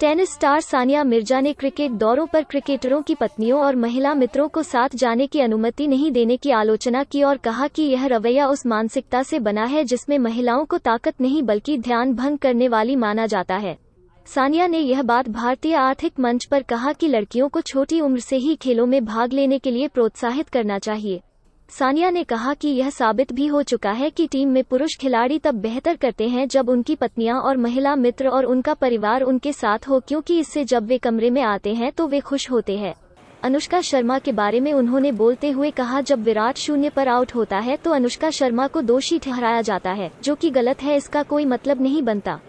tennis star Sania Mirza ने cricket दौरों पर क्रिकेटरों की पत्नियों और महिला मित्रों को साथ जाने की अनुमति नहीं देने की आलोचना की और कहा कि यह रवैया उस मानसिकता से बना है जिसमें महिलाओं को ताकत नहीं बल्कि ध्यान भंग करने वाली माना जाता है सानिया ने यह बात भारतीय आर्थिक मंच पर कहा कि लड़कियों को छोटी उम्र से ही खेलों में भाग लेने के लिए प्रोत्साहित करना चाहिए सानिया ने कहा कि यह साबित भी हो चुका है कि टीम में पुरुष खिलाड़ी तब बेहतर करते हैं जब उनकी पत्नियां और महिला मित्र और उनका परिवार उनके साथ हो क्योंकि इससे जब वे कमरे में आते हैं तो वे खुश होते हैं अनुष्का शर्मा के बारे में उन्होंने बोलते हुए कहा जब विराट शून्य पर आउट होता है तो अनुष्का शर्मा को दोषी ठहराया जाता है जो कि गलत है इसका कोई मतलब नहीं बनता